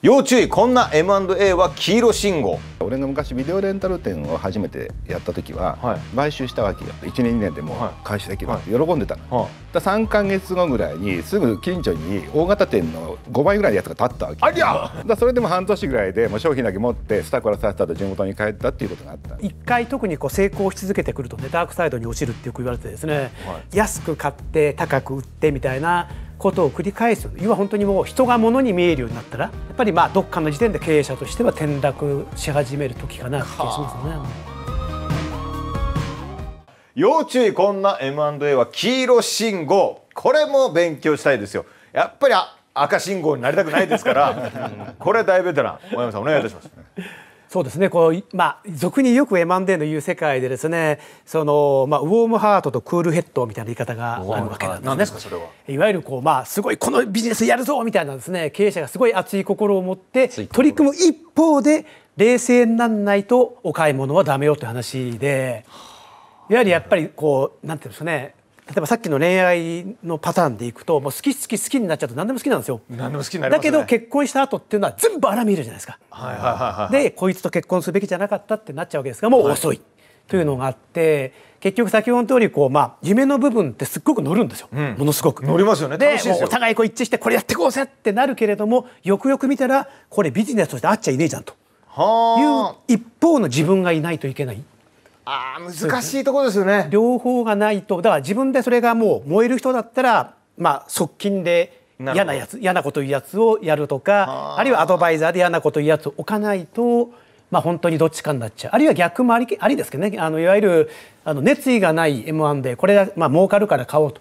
要注意こんな M&A は黄色信号俺が昔ビデオレンタル店を初めてやった時は、はい、買収したわけよ1年2年でもう回収できるって喜んでたの、はいだ3か月後ぐらいにすぐ近所に大型店の5倍ぐらいのやつが立ったわけありゃだそれでも半年ぐらいでもう商品だけ持ってスタッコラさせたと地元に帰ったっていうことがあった一回特にこう成功し続けてくるとねダークサイドに落ちるってよく言われてですね、安く買って高く売ってみたいなことを繰り返す要は本当にもう人が物に見えるようになったらやっぱりまあどっかの時点で経営者としては転落し始める時かなって気がしますね。要注意こんな M&A は黄色信号これも勉強したいですよやっぱり赤信号になりたくないですから これ大ベテラン大山さんお願いいたしますそうですねこう、まあ、俗によく M&A のいう世界でですねその、まあ、ウォームハートとクールヘッドみたいな言い方があるわけなんですね。いわゆるこう、まあ、すごいこのビジネスやるぞみたいなですね経営者がすごい熱い心を持って取り組む一方で冷静になんないとお買い物はだめよって話で。いわゆるやっぱりこうなんていうんですかね例えばさっきの恋愛のパターンでいくともう好き好き好きになっちゃうと何でも好きなんですよ。何でも好きになね、だけど結婚した後っていうのは全部あらみるじゃないですか。でこいつと結婚すべきじゃなかったってなっちゃうわけですがもう遅い、というのがあって。結局先ほどの通りこうまあ夢の部分ってすっごく乗るんですよ、うん、ものすごく乗りますよねでお互いこう一致してこれやってこうぜってなるけれどもよくよく見たらこれビジネスとしてあっちゃいねえじゃんという一方の自分がいないといけないあ難しいところですよね 両方がないとだから自分でそれがもう燃える人だったら、まあ、側近で嫌なやつ嫌なこと言うやつをやるとかあるいはアドバイザーで嫌なこと言うやつを置かないと、まあ、本当にどっちかになっちゃうあるいは逆もありありですけどねあのいわゆるあの熱意がない m 1でこれが、まあ儲かるから買おうと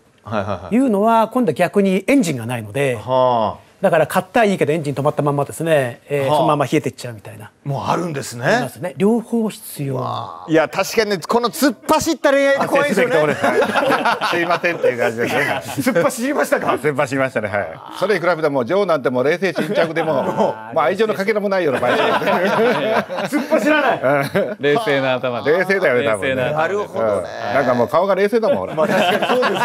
いうのは,、今度は逆にエンジンがないので。はあだから買ったはいいけどエンジン止まったままですね、えー、はあ、そのまま冷えてっちゃうみたいなもうあるんですねすね両方必要いや確かに、この突っ走った恋愛で怖いですよねすいませんっていう感じですね 突っ走りましたか突っ走りましたねはいそれに比べてらもう情なんてもう冷静沈着でももう愛情のかけらもないような場合 突っ走らない冷静な頭冷静だよね多分ねなるほどね、うん、なんかもう顔が冷静だもん俺まあ確かにそうですね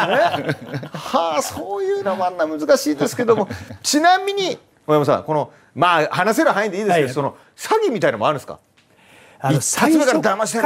はあそういうのもあんな難しいですけどもちなみに小山さんこのまあ話せる範囲でいいですけど、はい、その詐欺みたいのもあるんですかあの最初か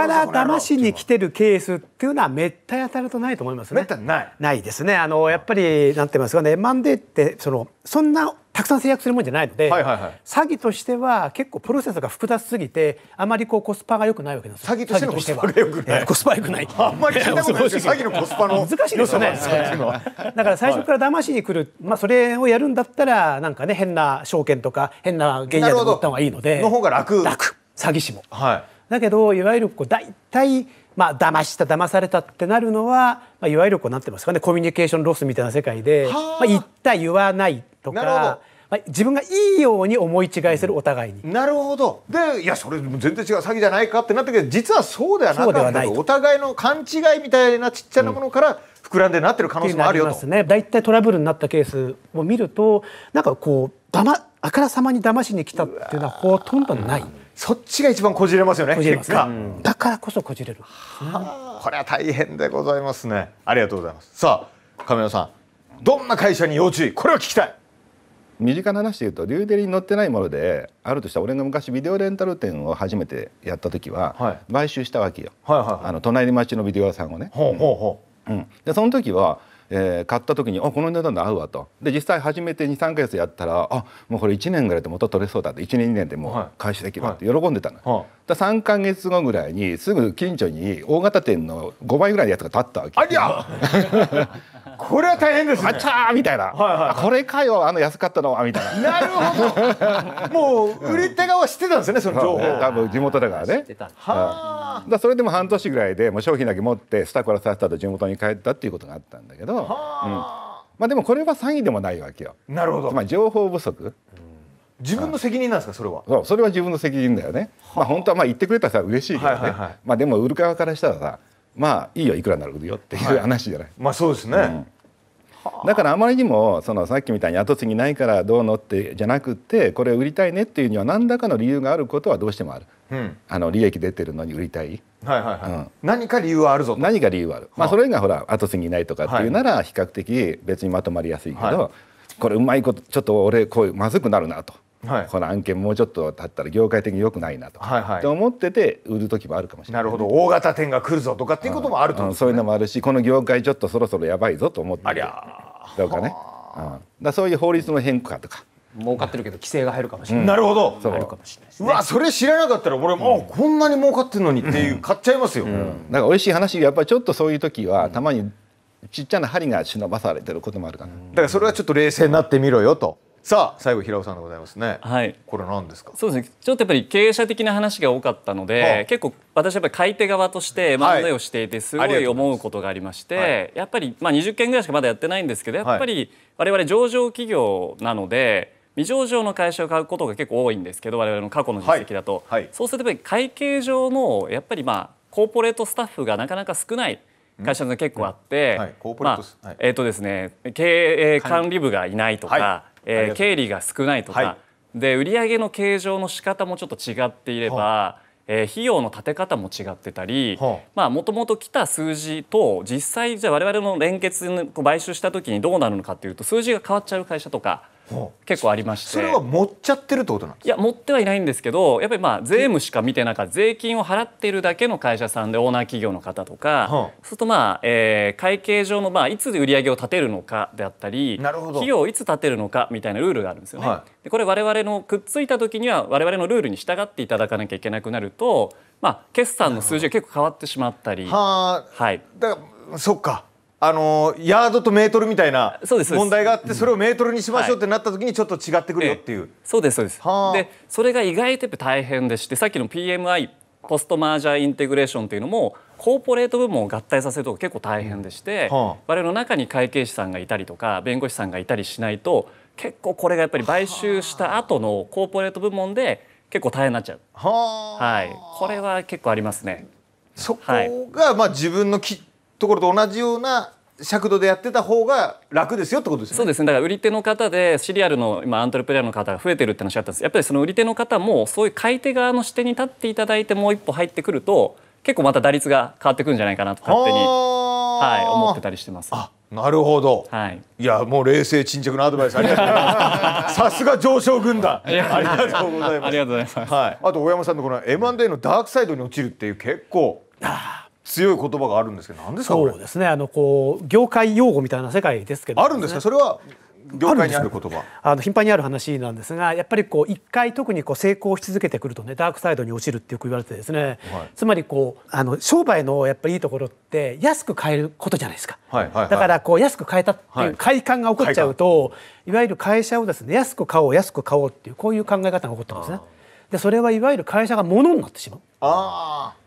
ら騙しに来てるケースっていうのはめったに当たるとないと思いますね。めったにないないですねあのやっぱりなんて言いますかねマンデーってそのそんなたくさん制約するもんじゃないので、はいはいはい、詐欺としては結構プロセスが複雑すぎてあまりこうコスパが良くないわけです詐欺としてのコスパが良くない、コスパ良くないあんまり聞いたことないです 詐欺のコスパの難しいですよね、そだから最初から騙しに来る、まあ、それをやるんだったらなんかね変な証券とか変な原因を取った方がいいのでの方が楽楽詐欺師も。はい、だけどいわゆるこう大体まあ騙した騙されたってなるのは、まあ、いわゆるこうなってますかねコミュニケーションロスみたいな世界で、まあ、言った言わないとか。まあ、自分がいいように思い違いするお互いに。なるほどでいやそれ全然違う詐欺じゃないかってなったけど実はそうではなかったお互いの勘違いみたいなちっちゃなものから膨らんでなってる可能性もあるよと。ね、だいたいトラブルになったケースを見るとなんかこうだ、ま、あからさまに騙しに来たっていうのはほとんどない。そっちが一番こじれますよね。こじれますか、うん、だからこそこじれる。はあ、これは大変でございますね。ありがとうございます。さあ、亀田さん、どんな会社に要注意？これを聞きたい。身近な話で言うとリューデリに載ってないものであるとしたら俺が昔ビデオレンタル店を初めてやった時は、はい、買収したわけよ、はいはいはい、あの隣町のビデオ屋さんをね。ほうほうほううん、でその時はえー、買った時に「あこの値段で合うわ」とで実際初めて23か月やったら「あもうこれ1年ぐらいで元取れそうだ」って1年2年でもう回収できるって喜んでたの、はいはい、だ3か月後ぐらいにすぐ近所に大型店の5倍ぐらいのやつが立ったわけありゃ これは大変です、ね、あちゃーみたいな、はいはい、これかよあの安かったのはみたいななるほどもう売り手側は知ってたんですよねその情報、ね、多分地元だからねはあ、だそれでも半年ぐらいでもう商品だけ持ってスタッフらさせたと地元に帰ったっていうことがあったんだけど、はあ、うん、まあでもこれは詐欺でもないわけよなるほどまあ情報不足、自分の責任なんですかそれはそうそれは自分の責任だよね、はあ、まあ本当はまあ言ってくれたらさ嬉しいけどね、はいはいはい、まあでも売る側からしたらさまあいいよいくらなるよっていう話じゃない、はい、まあそうですね、うんだからあまりにもそのさっきみたいに跡継ぎないからどうのってじゃなくってこれ売りたいねっていうには何らかの理由があることはどうしてもある、うん、あの利益出てるのに売りたい。うん、何か理由はあるぞ何か理由はある、まあ、それがほら跡継ぎないとかっていうなら比較的別にまとまりやすいけど、はい、これうまいことちょっと俺こういうまずくなるなと。はい、この案件もうちょっと経ったら業界的に良くないなと、はいはい、って思ってて売る時もあるかもしれない、なるほど大型店が来るぞとかっていうこともあると、ね、そういうのもあるしこの業界ちょっとそろそろやばいぞと思ってありゃとかね、うん、だそういう法律の変化とか。儲かってるけど規制が入るかもしれない、うん、なるほどそう、ね、うわそれ知らなかったら俺も、うん、こんなに儲かってるのにっていう、うん、買っちゃいますよ、うん、だから美味しい話やっぱりちょっとそういう時は、たまにちっちゃな針が忍ばされてることもあるかなだからそれはちょっと冷静になってみろよとさあ最後平尾さんでございますね。はい。これ何ですか。そうですね。ちょっとやっぱり経営者的な話が多かったので、はあ、結構私やっぱり買い手側として漫才をしていてすごい思うことがありまして、はい、やっぱりまあ20件ぐらいしかまだやってないんですけど、やっぱり我々上場企業なので。未上場の会社を買うことが結構多いんですけど我々の過去の実績だと、はいはい、そうするとやっぱり会計上のやっぱりまあコーポレートスタッフがなかなか少ない会社が結構あって、えっ、とですね経営管理部がいないとか、はいえー、経理が少ないとか、はい、で売上の計上の仕方もちょっと違っていれば、えー、費用の立て方も違ってたりもともと来た数字と実際じゃあ我々の連結買収した時にどうなるのかっていうと数字が変わっちゃう会社とか。結構ありましてそれは持っちゃってるってことなんですいや持ってはいないんですけどやっぱりまあ税務しか見てなかった税金を払っているだけの会社さんでオーナー企業の方とか、そうするとまあ、えー、会計上のまあいつ売り上げを立てるのかであったり企業をいつ立てるのかみたいなルールがあるんですよね。はい、でこれ我々のくっついた時には我々のルールに従っていただかなきゃいけなくなると、まあ、決算の数字が結構変わってしまったり。はい、だからそっかあのヤードとメートルみたいな問題があってそれをメートルにしましょうってなった時にちょっと違ってくるよっていう、ええ、そうですそうですでそれが意外とやっぱ大変でしてさっきの PMI ポストマージャーインテグレーションっていうのもコーポレート部門を合体させると結構大変でして、うん、我々の中に会計士さんがいたりとか弁護士さんがいたりしないと結構これがやっぱり買収した後のコーポレート部門で結構大変になっちゃう、ははい、これは結構ありますね。そこが、はい、まあ自分のきところと同じような尺度でやってた方が楽ですよってことです、ね、そうですね。だから売り手の方でシリアルの今アントレプレーの方が増えてるって話があったんです。やっぱりその売り手の方もそういう買い手側の視点に立っていただいてもう一歩入ってくると結構また打率が変わってくるんじゃないかなと勝手にはい思ってたりしてます。なるほど。はい。いやもう冷静沈着なアドバイスありがとうございます。さすが上昇軍団。ありがとうございます。ありがとうございます。はい。あと大山さんのこの M&A のダークサイドに落ちるっていう結構。ああ強い言葉があるんですけどんですかそうですねあのこう業界用語みたいな世界ですけど、ね、あるんですかそれは業界にある言葉あの頻繁にある話なんですがやっぱりこう一回特にこう成功し続けてくるとねダークサイドに落ちるってよく言われてですね、はい、つまりこうあの商売のやっぱりいいところって安く買えることじゃないですか、はいはいはい、だからこう安く買えたっていう快感が起こっちゃうと、はい、いわゆる会社をですね安く買おう安く買おうっていうこういう考え方が起こったんですねでそれはいわゆる会社が物になってしまうああ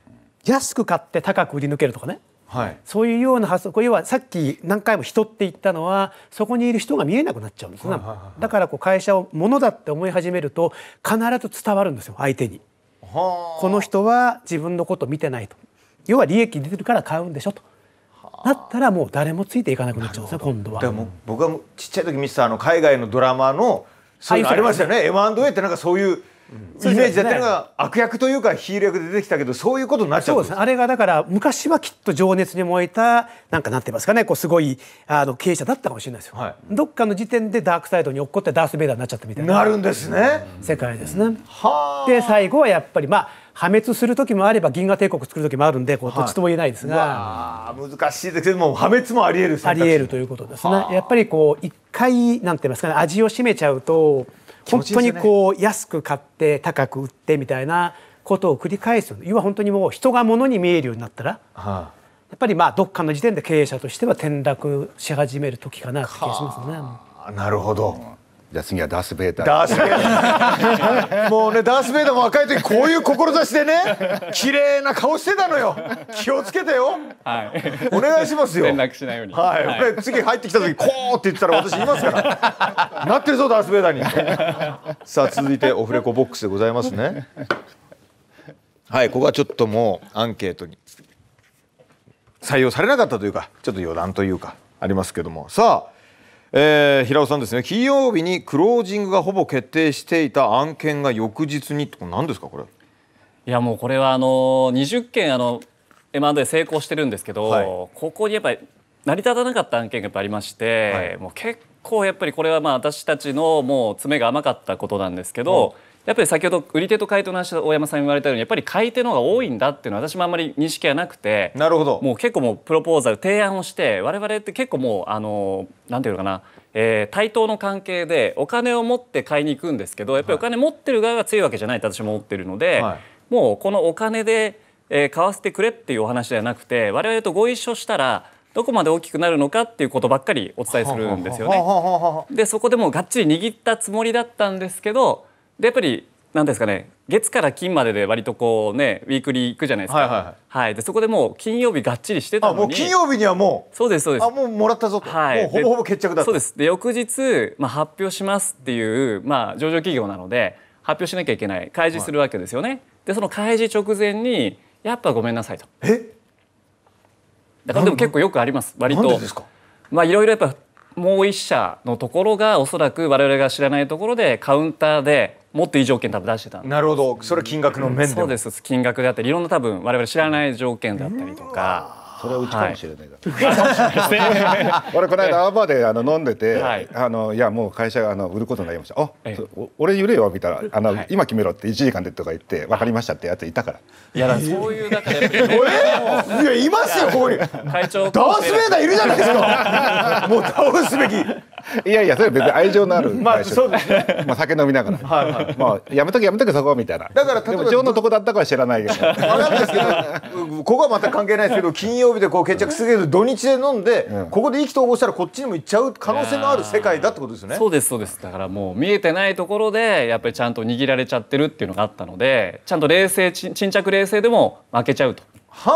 安く買って高く売り抜けるとかね、はい、そういうような発想要はさっき何回も人って言ったのはそこにいる人が見えなくなっちゃうんですね、はいはいはい、だからこう会社をものだって思い始めると必ず伝わるんですよ相手に。この人は自分のこと見てないと要は利益出てるから買うんでしょと。だったらもう誰もついていかなくなっちゃうんですね今度は。でも僕はちっちゃい時見てたあの海外のドラマのそういうのありましたよね。M&A ってなんかそういうイメージだったのが、ね、悪役というかヒール役で出てきたけどそういうことになっちゃうそうですあれがだから昔はきっと情熱に燃えたなんかなってますかねこうすごいあの経営者だったかもしれないですよ、はい、どっかの時点でダークサイドに落っこってダース・ベイダーになっちゃったみたいななるんですね世界ですね。はで最後はやっぱりまあ破滅する時もあれば銀河帝国作る時もあるんでこうどっちとも言えないですが、はい、難しいですけども破滅もあり得るあり得るということですねやっぱりこう一回なんて言いますかね味を占めちゃうと本当にこう安く買って高く売ってみたいなことを繰り返す要は本当にもう人が物に見えるようになったら、やっぱりまあどっかの時点で経営者としては転落し始める時かなって気がしますね。なるほど、じゃあ次はダース・ベイダーダース・ベイダー もうねダース・ベイダーも若い時こういう志でね綺麗な顔してたのよ気をつけてよ、はい、お願いしますよ連絡しないようにはい、はい、次入ってきた時こうって言ってたら私いますからなってるぞダース・ベイダーにさあ続いてオフレコボックスでございますねはいここはちょっともうアンケートに採用されなかったというかちょっと余談というかありますけどもさあえー、平尾さんですね金曜日にクロージングがほぼ決定していた案件が翌日にってこれ何ですかこれいやもうこれはあの20件あの M&A 成功してるんですけど、はい、ここにやっぱり成り立たなかった案件がやっぱありまして、はい、もう結構やっぱりこれはまあ私たちのもう詰めが甘かったことなんですけど、やっぱり先ほど売り手と買い手の話大山さん言われたようにやっぱり買い手の方が多いんだっていうのは私もあんまり認識はなくてなるほどもう結構もうプロポーザル提案をして我々って結構もうあのなんていうのかな、えー、対等の関係でお金を持って買いに行くんですけどやっぱりお金持ってる側が強いわけじゃないって私も思ってるので、はい、もうこのお金で、えー、買わせてくれっていうお話ではなくて我々とご一緒したらどこまで大きくなるのかっていうことばっかりお伝えするんですよね。でそこでもうがっちり握ったつもりだったんですけどでやっぱり何ですかね月から金までで割とこうねウィークリー行くじゃないですか、はいはいはいはい、でそこでもう金曜日がっちりしてたのにあもう金曜日にはもうそうですそうですあもうもらったぞと、はい、もうほぼほぼ決着だそうですで翌日、まあ、発表しますっていう、まあ、上場企業なので発表しなきゃいけない開示するわけですよね、はい、でその開示直前にやっぱごめんなさいとえだからでも結構よくあります割とまあいろいろやっぱもう一社のところがおそらく我々が知らないところでカウンターでもっといい条件多分出してたなるほどそれ金額の面で、うん、そうです金額であったりいろんな多分我々知らない条件だったりとか。それはうちかもしれない 俺この間アバであの飲んでて、はい、あのいやもう会社があの売ることになりました。あ、俺売れよ見たらあの、はい、今決めろって1時間でとか言って分かりましたってやついたから。いやそういう中で、ね、えいやいますよここに。会長ダースベイダーいるじゃないですか。もう倒すべき。いやいやそれは別に愛情のあるまあそうですね。まあ酒飲みながら。はいはい、まあやめとけやめとけそこみたいな。だから例えば情のとこだったかは知らないけど。ですけど、ここはまた関係ないですけど金曜 曜日でこう決着すぎる土日で飲んで、うん、ここで意気投合したらこっちにも行っちゃう可能性のある世界だってことですよねそうですそうですだからもう見えてないところでやっぱりちゃんと握られちゃってるっていうのがあったのでちゃんと冷静沈着冷静でも負けちゃうとは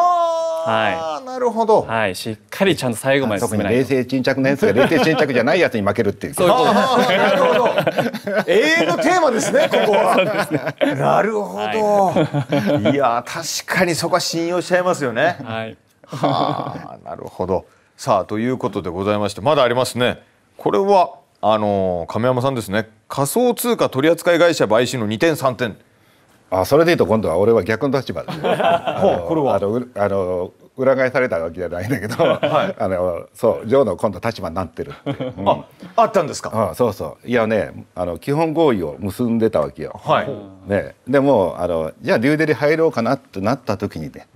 あ、はい、なるほど、はい、しっかりちゃんと最後まで特に冷静沈着のやつが冷静沈着じゃないやつに負けるっていうそういうことですなるほど 永遠のテーマですねここは、ね、なるほど、はい、いや確かにそこは信用しちゃいますよね、はいはあ、なるほど。さあということでございましてまだありますね。これはあの亀山さんですね。仮想通貨取扱会社買収の2点3点。あそれでいうと今度は俺は逆の立場で あこれはあのあの裏返されたわけじゃないんだけど、はい、あのそうジョーの今度立場になってるって、うん、ああったんですか、うそうそういやねあの基本合意を結んでたわけよ、はいね、でもあのじゃあリューデリ入ろうかなってなった時にね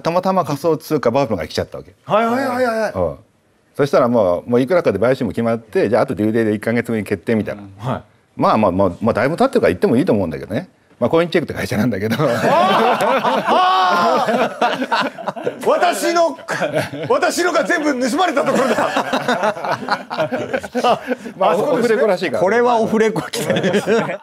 たまたま仮想通貨バーブルが来ちゃったわけ。はいはいはいはい、うん、そしたらもうもういくらかで買収も決まってじゃああとデューデーで1か月後に決定みたいな、はい、まあまあまあ、まあ、だいぶ経ってるから言ってもいいと思うんだけどね。まあ、コインチェックって会社なんだけど 私の私のが全部盗まれたところだ まあ、あそこ、ね、オフレコらしいからこれはオフレコ来てる